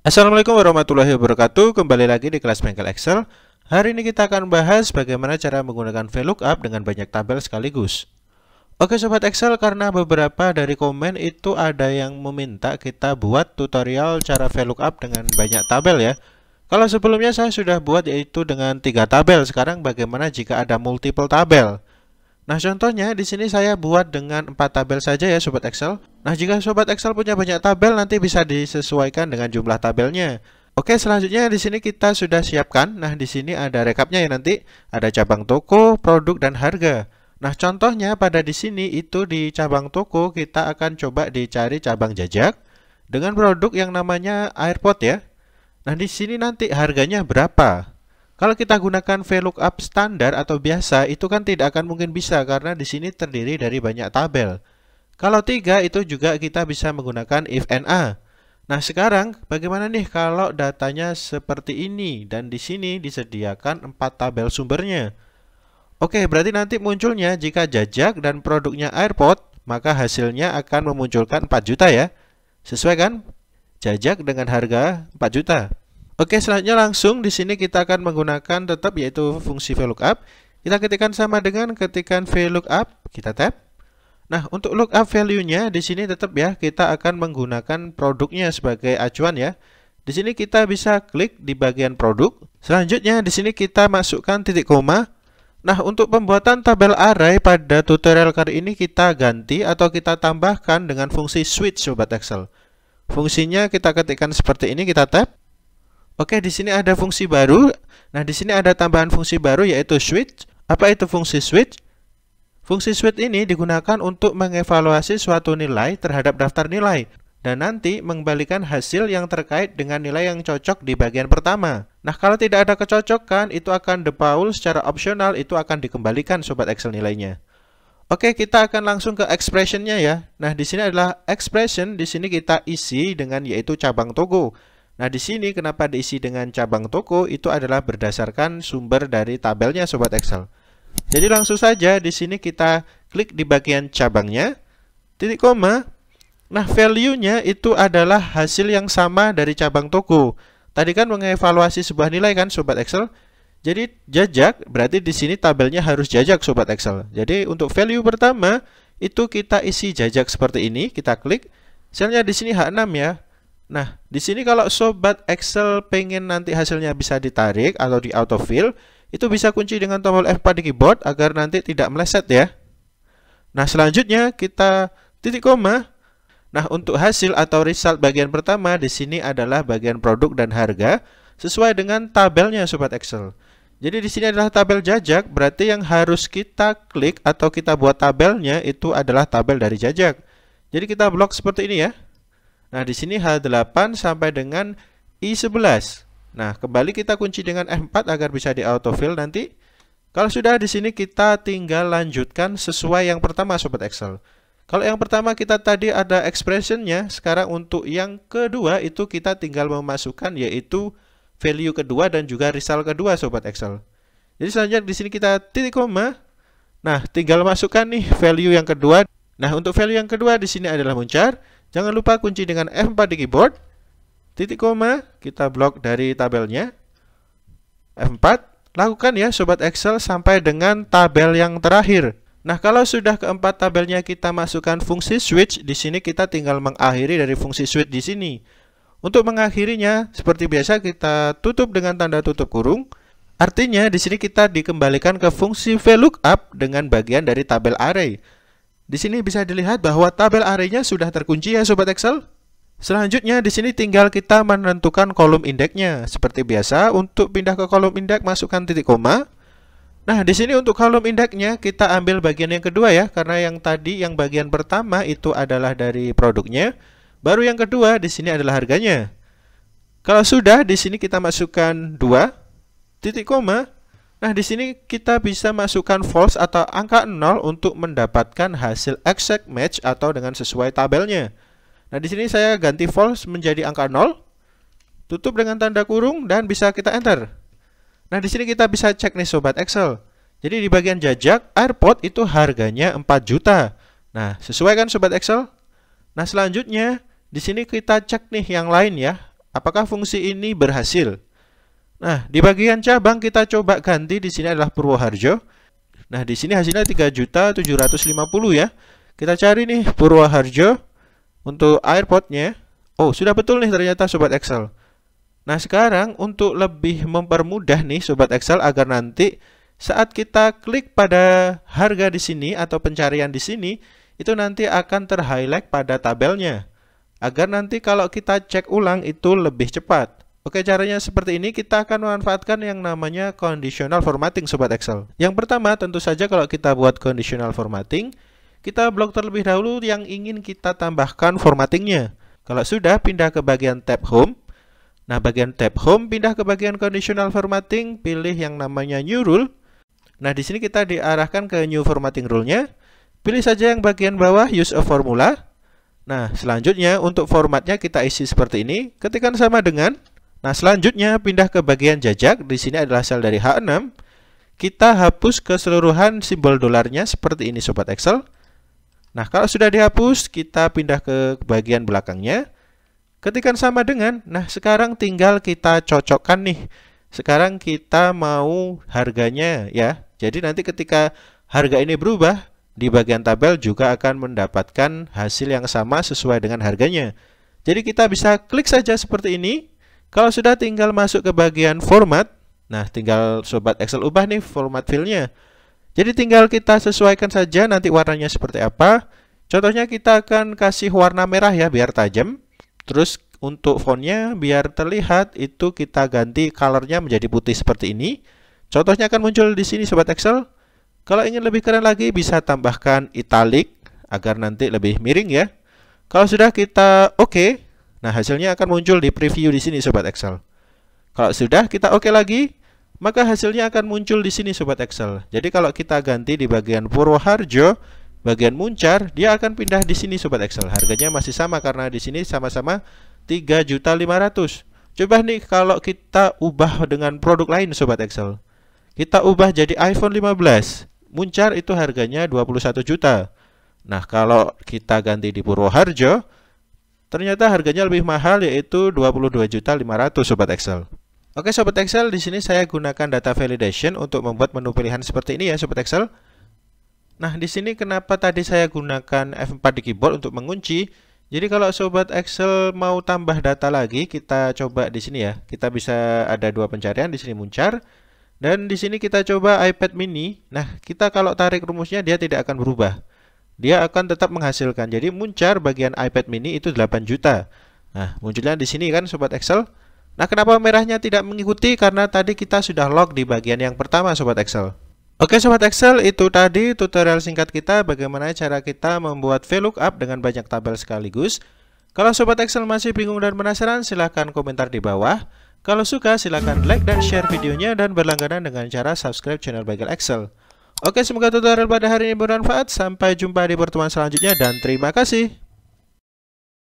Assalamualaikum warahmatullahi wabarakatuh Kembali lagi di kelas bengkel Excel Hari ini kita akan bahas bagaimana cara menggunakan VLOOKUP dengan banyak tabel sekaligus Oke Sobat Excel, karena beberapa dari komen itu ada yang meminta kita buat tutorial cara VLOOKUP dengan banyak tabel ya Kalau sebelumnya saya sudah buat yaitu dengan tiga tabel Sekarang bagaimana jika ada multiple tabel Nah contohnya di sini saya buat dengan empat tabel saja ya Sobat Excel Nah jika sobat Excel punya banyak tabel nanti bisa disesuaikan dengan jumlah tabelnya. Oke, selanjutnya di sini kita sudah siapkan. Nah, di sini ada rekapnya ya nanti. Ada cabang toko, produk, dan harga. Nah, contohnya pada di sini itu di cabang toko kita akan coba dicari cabang jajak dengan produk yang namanya AirPod ya. Nah, di sini nanti harganya berapa? Kalau kita gunakan VLOOKUP standar atau biasa itu kan tidak akan mungkin bisa karena di sini terdiri dari banyak tabel. Kalau tiga itu juga kita bisa menggunakan if and a. Nah, sekarang bagaimana nih kalau datanya seperti ini dan di sini disediakan empat tabel sumbernya. Oke, berarti nanti munculnya jika jajak dan produknya airport, maka hasilnya akan memunculkan 4 juta ya. Sesuai kan? Jajak dengan harga 4 juta. Oke, selanjutnya langsung di sini kita akan menggunakan tetap yaitu fungsi VLOOKUP. Kita ketikkan sama dengan ketikan VLOOKUP, kita tap. Nah, untuk look up value-nya di sini tetap ya kita akan menggunakan produknya sebagai acuan ya. Di sini kita bisa klik di bagian produk. Selanjutnya di sini kita masukkan titik koma. Nah, untuk pembuatan tabel array pada tutorial kali ini kita ganti atau kita tambahkan dengan fungsi switch sobat Excel. Fungsinya kita ketikkan seperti ini, kita tap. Oke, di sini ada fungsi baru. Nah, di sini ada tambahan fungsi baru yaitu switch. Apa itu fungsi switch? Fungsi suite ini digunakan untuk mengevaluasi suatu nilai terhadap daftar nilai dan nanti mengembalikan hasil yang terkait dengan nilai yang cocok di bagian pertama. Nah, kalau tidak ada kecocokan, itu akan default secara opsional, itu akan dikembalikan sobat Excel nilainya. Oke, kita akan langsung ke expressionnya ya. Nah, di sini adalah expression, di sini kita isi dengan yaitu cabang toko. Nah, di sini kenapa diisi dengan cabang toko, itu adalah berdasarkan sumber dari tabelnya sobat Excel. Jadi langsung saja di sini kita klik di bagian cabangnya, titik koma. Nah, value-nya itu adalah hasil yang sama dari cabang toko. Tadi kan mengevaluasi sebuah nilai kan sobat Excel. Jadi jajak berarti di sini tabelnya harus jajak sobat Excel. Jadi untuk value pertama itu kita isi jajak seperti ini, kita klik. Selnya di sini H6 ya. Nah, di sini kalau sobat Excel pengen nanti hasilnya bisa ditarik atau di autofill, itu bisa kunci dengan tombol F4 di keyboard agar nanti tidak meleset ya. Nah, selanjutnya kita titik koma. Nah, untuk hasil atau result bagian pertama di sini adalah bagian produk dan harga sesuai dengan tabelnya sobat Excel. Jadi di sini adalah tabel jajak, berarti yang harus kita klik atau kita buat tabelnya itu adalah tabel dari jajak. Jadi kita blok seperti ini ya. Nah, di sini H8 sampai dengan I11. Nah, kembali kita kunci dengan F4 agar bisa di autofill nanti. Kalau sudah di sini kita tinggal lanjutkan sesuai yang pertama Sobat Excel. Kalau yang pertama kita tadi ada expressionnya, sekarang untuk yang kedua itu kita tinggal memasukkan yaitu value kedua dan juga result kedua Sobat Excel. Jadi selanjutnya di sini kita titik koma. Nah, tinggal masukkan nih value yang kedua. Nah, untuk value yang kedua di sini adalah muncar. Jangan lupa kunci dengan F4 di keyboard titik koma, kita blok dari tabelnya. F4, lakukan ya Sobat Excel sampai dengan tabel yang terakhir. Nah, kalau sudah keempat tabelnya kita masukkan fungsi switch, di sini kita tinggal mengakhiri dari fungsi switch di sini. Untuk mengakhirinya, seperti biasa kita tutup dengan tanda tutup kurung. Artinya, di sini kita dikembalikan ke fungsi VLOOKUP dengan bagian dari tabel array. Di sini bisa dilihat bahwa tabel arraynya sudah terkunci ya Sobat Excel. Selanjutnya di sini tinggal kita menentukan kolom indeksnya. Seperti biasa, untuk pindah ke kolom indeks masukkan titik koma. Nah, di sini untuk kolom indeksnya kita ambil bagian yang kedua ya, karena yang tadi yang bagian pertama itu adalah dari produknya, baru yang kedua di sini adalah harganya. Kalau sudah di sini kita masukkan 2 titik koma. Nah, di sini kita bisa masukkan false atau angka 0 untuk mendapatkan hasil exact match atau dengan sesuai tabelnya. Nah, di sini saya ganti false menjadi angka 0, tutup dengan tanda kurung, dan bisa kita enter. Nah, di sini kita bisa cek nih Sobat Excel. Jadi di bagian jajak, airport itu harganya 4 juta. Nah, sesuaikan Sobat Excel? Nah, selanjutnya, di sini kita cek nih yang lain ya. Apakah fungsi ini berhasil? Nah, di bagian cabang kita coba ganti di sini adalah Purwoharjo. Nah, di sini hasilnya 3.750 ya. Kita cari nih Purwoharjo. Untuk AirPodnya, oh sudah betul nih ternyata Sobat Excel. Nah sekarang untuk lebih mempermudah nih Sobat Excel agar nanti saat kita klik pada harga di sini atau pencarian di sini, itu nanti akan terhighlight pada tabelnya. Agar nanti kalau kita cek ulang itu lebih cepat. Oke, caranya seperti ini kita akan memanfaatkan yang namanya conditional formatting Sobat Excel. Yang pertama tentu saja kalau kita buat conditional formatting, kita blok terlebih dahulu yang ingin kita tambahkan formattingnya. Kalau sudah, pindah ke bagian tab Home. Nah, bagian tab Home, pindah ke bagian Conditional Formatting, pilih yang namanya New Rule. Nah, di sini kita diarahkan ke New Formatting Rule-nya. Pilih saja yang bagian bawah, Use a Formula. Nah, selanjutnya untuk formatnya kita isi seperti ini. Ketikan sama dengan. Nah, selanjutnya pindah ke bagian jajak. Di sini adalah sel dari H6 kita hapus keseluruhan simbol dolarnya seperti ini Sobat Excel. Nah, kalau sudah dihapus, kita pindah ke bagian belakangnya. Ketikan sama dengan. Nah, sekarang tinggal kita cocokkan nih. Sekarang kita mau harganya ya. Jadi nanti ketika harga ini berubah, di bagian tabel juga akan mendapatkan hasil yang sama sesuai dengan harganya. Jadi kita bisa klik saja seperti ini. Kalau sudah tinggal masuk ke bagian format. Nah, tinggal sobat Excel ubah nih format filenya. Jadi tinggal kita sesuaikan saja nanti warnanya seperti apa. Contohnya kita akan kasih warna merah ya biar tajam. Terus untuk fontnya biar terlihat itu kita ganti colornya menjadi putih seperti ini. Contohnya akan muncul di sini Sobat Excel. Kalau ingin lebih keren lagi bisa tambahkan italic agar nanti lebih miring ya. Kalau sudah kita oke, okay, nah hasilnya akan muncul di preview di sini Sobat Excel. Kalau sudah kita oke okay lagi, maka hasilnya akan muncul di sini Sobat Excel. Jadi kalau kita ganti di bagian Purwoharjo, bagian Muncar, dia akan pindah di sini Sobat Excel. Harganya masih sama karena di sini sama-sama 3.500. Coba nih kalau kita ubah dengan produk lain Sobat Excel. Kita ubah jadi iPhone 15. Muncar itu harganya 21 juta. Nah, kalau kita ganti di Purwoharjo, ternyata harganya lebih mahal yaitu 22.500 Sobat Excel. Oke Sobat Excel, di sini saya gunakan data validation untuk membuat menu pilihan seperti ini ya Sobat Excel. Nah, di sini kenapa tadi saya gunakan F4 di keyboard untuk mengunci? Jadi kalau Sobat Excel mau tambah data lagi, kita coba di sini ya. Kita bisa ada dua pencarian, di sini muncar. Dan di sini kita coba iPad mini. Nah, kita kalau tarik rumusnya dia tidak akan berubah. Dia akan tetap menghasilkan. Jadi muncar bagian iPad mini itu 8 juta. Nah, munculnya di sini kan Sobat Excel. Nah, kenapa merahnya tidak mengikuti? Karena tadi kita sudah log di bagian yang pertama, Sobat Excel. Oke Sobat Excel, itu tadi tutorial singkat kita bagaimana cara kita membuat VLOOKUP dengan banyak tabel sekaligus. Kalau Sobat Excel masih bingung dan penasaran, silahkan komentar di bawah. Kalau suka, silahkan like dan share videonya dan berlangganan dengan cara subscribe channel Bagel Excel. Oke, semoga tutorial pada hari ini bermanfaat. Sampai jumpa di pertemuan selanjutnya dan terima kasih.